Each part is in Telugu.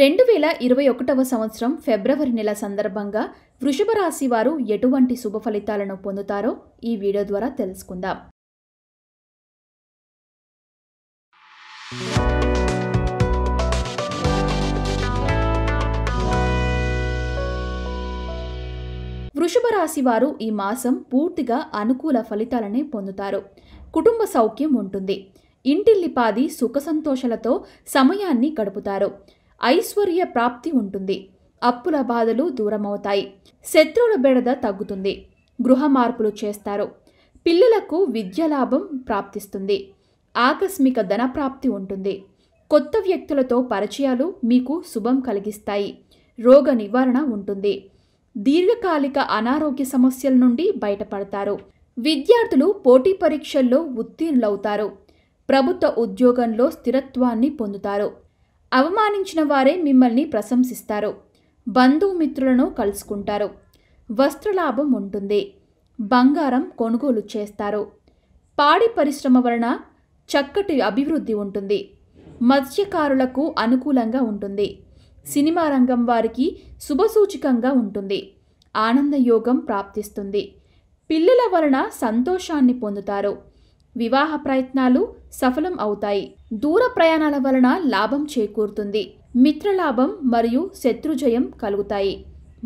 రెండు వేల ఇరవై ఒకటవ సంవత్సరం ఫిబ్రవరి నెల సందర్భంగా వృషభ రాశి వారు ఎటువంటి శుభ ఫలితాలను పొందుతారో ఈ వీడియో ద్వారా తెలుసుకుందాం వృషభ రాశి వారు ఈ మాసం పూర్తిగా అనుకూల ఫలితాలనే పొందుతారు కుటుంబ సౌఖ్యం ఉంటుంది ఇంటిల్లిపాది సుఖ సంతోషాలతో సమయాన్ని గడుపుతారు ఐశ్వర్య ప్రాప్తి ఉంటుంది అప్పుల బాధలు దూరమవుతాయి శత్రువుల బెడద తగ్గుతుంది గృహ మార్పులు చేస్తారు పిల్లలకు విద్యాలాభం ప్రాప్తిస్తుంది ఆకస్మిక ధనప్రాప్తి ఉంటుంది కొత్త వ్యక్తులతో పరిచయాలు మీకు శుభం కలిగిస్తాయి రోగ నివారణ ఉంటుంది దీర్ఘకాలిక అనారోగ్య సమస్యల నుండి బయటపడతారు విద్యార్థులు పోటీ పరీక్షల్లో ఉత్తీర్ణులవుతారు ప్రభుత్వ ఉద్యోగంలో స్థిరత్వాన్ని పొందుతారు అవమానించిన వారే మిమ్మల్ని ప్రశంసిస్తారు బంధుమిత్రులను కలుసుకుంటారు వస్త్రలాభం ఉంటుంది బంగారం కొనుగోలు చేస్తారు పాడి పరిశ్రమ వలన చక్కటి అభివృద్ధి ఉంటుంది మత్స్యకారులకు అనుకూలంగా ఉంటుంది సినిమా రంగం వారికి శుభసూచికంగా ఉంటుంది ఆనందయోగం ప్రాప్తిస్తుంది పిల్లల వలన సంతోషాన్ని పొందుతారు వివాహ ప్రయత్నాలు సఫలం అవుతాయి దూర ప్రయాణాల వలన లాభం చేకూరుతుంది మిత్రలాభం మరియు శత్రుజయం కలుగుతాయి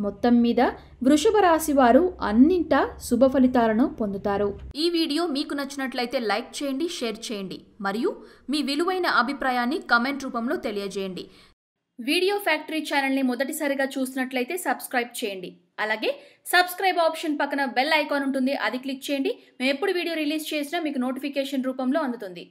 మొత్తం మీద వృషభ రాశి వారు అన్నింటా శుభ ఫలితాలను పొందుతారు ఈ వీడియో మీకు నచ్చినట్లయితే లైక్ చేయండి షేర్ చేయండి మరియు మీ విలువైన అభిప్రాయాన్ని కమెంట్ రూపంలో తెలియజేయండి వీడియో ఫ్యాక్టరీ ఛానల్ని మొదటిసారిగా చూసినట్లయితే సబ్స్క్రైబ్ చేయండి అలాగే సబ్స్క్రైబ్ ఆప్షన్ పక్కన బెల్ ఐకాన్ ఉంటుంది అది క్లిక్ చేయండి మేము ఎప్పుడు వీడియో రిలీజ్ చేసినా మీకు నోటిఫికేషన్ రూపంలో అందుతుంది